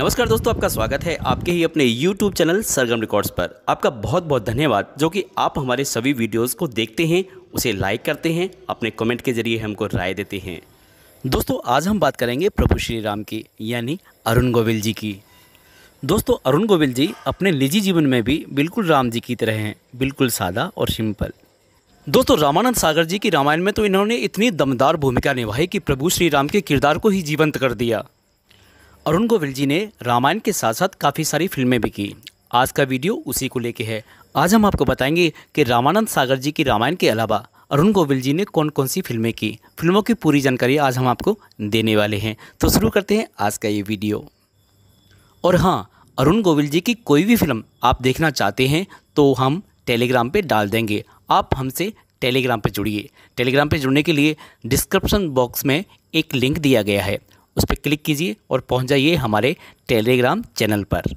नमस्कार दोस्तों आपका स्वागत है आपके ही अपने YouTube चैनल सरगम रिकॉर्ड्स पर आपका बहुत बहुत धन्यवाद जो कि आप हमारे सभी वीडियोस को देखते हैं उसे लाइक करते हैं अपने कमेंट के जरिए हमको राय देते हैं दोस्तों आज हम बात करेंगे प्रभु श्री राम की यानी अरुण गोविल जी की दोस्तों अरुण गोविल जी अपने निजी जीवन में भी बिल्कुल राम जी की तरह हैं बिल्कुल सादा और सिंपल दोस्तों रामानंद सागर जी की रामायण में तो इन्होंने इतनी दमदार भूमिका निभाई कि प्रभु श्री राम के किरदार को ही जीवंत कर दिया अरुण गोविल जी ने रामायण के साथ साथ काफ़ी सारी फिल्में भी की आज का वीडियो उसी को लेके है आज हम आपको बताएंगे कि रामानंद सागर जी की रामायण के अलावा अरुण गोविल जी ने कौन कौन सी फिल्में की फिल्मों की पूरी जानकारी आज हम आपको देने वाले हैं तो शुरू करते हैं आज का ये वीडियो और हाँ अरुण गोविल जी की कोई भी फिल्म आप देखना चाहते हैं तो हम टेलीग्राम पर डाल देंगे आप हमसे टेलीग्राम पर जुड़िए टेलीग्राम पर जुड़ने के लिए डिस्क्रिप्शन बॉक्स में एक लिंक दिया गया है उस पर क्लिक कीजिए और पहुंच जाइए हमारे टेलीग्राम चैनल पर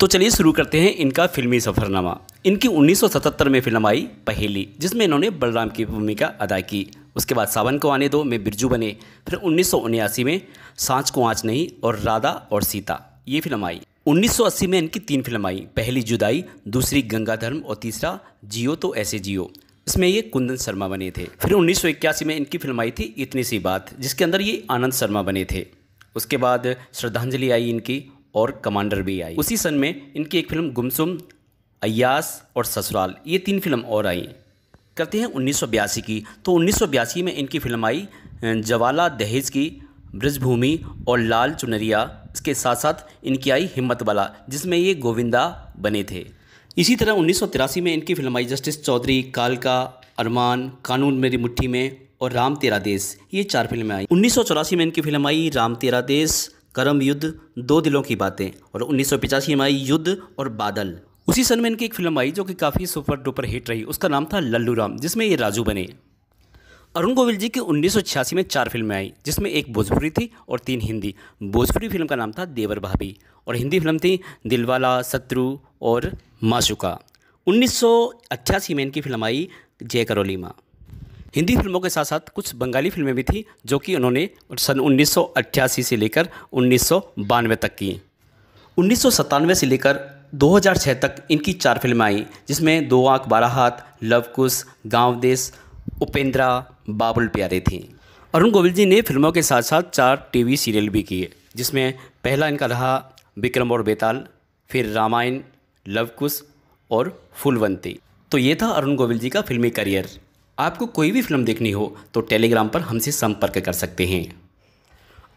तो चलिए शुरू करते हैं इनका फिल्मी सफरनामा इनकी 1977 में फिल्म आई पहेली जिसमें इन्होंने बलराम की भूमिका अदा की उसके बाद सावन को आने दो में बिरजू बने फिर उन्नीस में सांच को आँच नहीं और राधा और सीता ये फिल्म आई 1980 में इनकी तीन फिल्म आई पहली जुदाई दूसरी गंगा धर्म और तीसरा जियो तो ऐसे जियो इसमें ये कुंदन शर्मा बने थे फिर उन्नीस में इनकी फिल्म आई थी इतनी सी बात जिसके अंदर ये आनंद शर्मा बने थे उसके बाद श्रद्धांजलि आई इनकी और कमांडर भी आई उसी सन में इनकी एक फिल्म गुमसुम अयास और ससुराल ये तीन फिल्म और आई करते हैं उन्नीस की तो उन्नीस में इनकी फिल्म आई जवाला दहेज की ब्रजभूमि और लाल चुनरिया इसके साथ साथ इनकी आई हिम्मत वाला जिसमें ये गोविंदा बने थे इसी तरह उन्नीस में इनकी फिल्म आई जस्टिस चौधरी कालका अरमान कानून मेरी मुट्ठी में और राम तेरा देश ये चार फिल्में आई उन्नीस में इनकी फिल्म आई राम तेरा देश करम युद्ध दो दिलों की बातें और उन्नीस में आई युद्ध और बादल उसी सन में इनकी एक फिल्म आई जो कि काफ़ी सुपर डुपर हिट रही उसका नाम था लल्लू राम जिसमें ये राजू बने अरुण गोविल जी की उन्नीस में चार फिल्में आई जिसमें एक भोजपुरी थी और तीन हिंदी भोजपुरी फिल्म का नाम था देवर भाभी और हिंदी फिल्म थी दिलवाला शत्रु और माशुका उन्नीस में इनकी फिल्म आई जय करोली माँ हिंदी फिल्मों के साथ साथ कुछ बंगाली फिल्में भी थी जो कि उन्होंने सन उन्नीस से लेकर उन्नीस तक की उन्नीस से लेकर 2006 तक इनकी चार फिल्में आई जिसमें दो आँख बारह हाथ लव कुश गाँव देश उपेंद्रा बाबुल प्यारे थी अरुण गोविल जी ने फिल्मों के साथ साथ चार टीवी सीरियल भी किए जिसमें पहला इनका रहा विक्रम और बेताल फिर रामायण लवकुश और फुलवंती तो ये था अरुण गोविल जी का फिल्मी करियर आपको कोई भी फिल्म देखनी हो तो टेलीग्राम पर हमसे संपर्क कर सकते हैं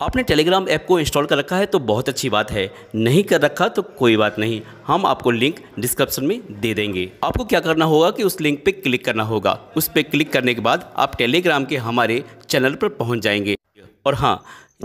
आपने टेलीग्राम ऐप को इंस्टॉल कर रखा है तो बहुत अच्छी बात है नहीं कर रखा तो कोई बात नहीं हम आपको लिंक डिस्क्रिप्शन में दे देंगे आपको क्या करना होगा कि उस लिंक पे क्लिक करना होगा उस पर क्लिक करने के बाद आप टेलीग्राम के हमारे चैनल पर पहुंच जाएंगे और हाँ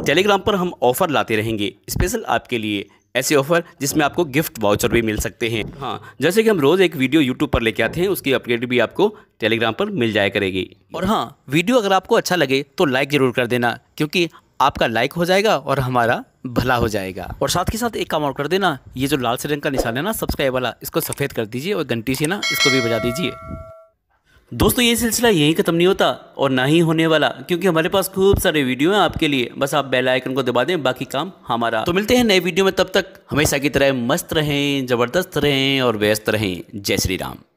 टेलीग्राम पर हम ऑफ़र लाते रहेंगे स्पेशल आपके लिए ऐसे ऑफर जिसमें आपको गिफ्ट वाउचर भी मिल सकते हैं हाँ जैसे कि हम रोज़ एक वीडियो यूट्यूब पर लेके आते हैं उसकी अपडेट भी आपको टेलीग्राम पर मिल जाया करेगी और हाँ वीडियो अगर आपको अच्छा लगे तो लाइक ज़रूर कर देना क्योंकि आपका लाइक हो जाएगा और हमारा भला हो जाएगा और साथ के साथ एक काम और कर देना ये जो लाल से रंग का निशान है ना सब्सक्राइब वाला इसको सफ़ेद कर दीजिए और घंटी से ना इसको भी बजा दीजिए दोस्तों ये सिलसिला यहीं ख़त्म नहीं होता और ना ही होने वाला क्योंकि हमारे पास खूब सारे वीडियो हैं आपके लिए बस आप बेल आइकन को दबा दें बाकी काम हमारा तो मिलते हैं नए वीडियो में तब तक हमेशा की तरह मस्त रहें ज़बरदस्त रहें और व्यस्त रहें जय श्री राम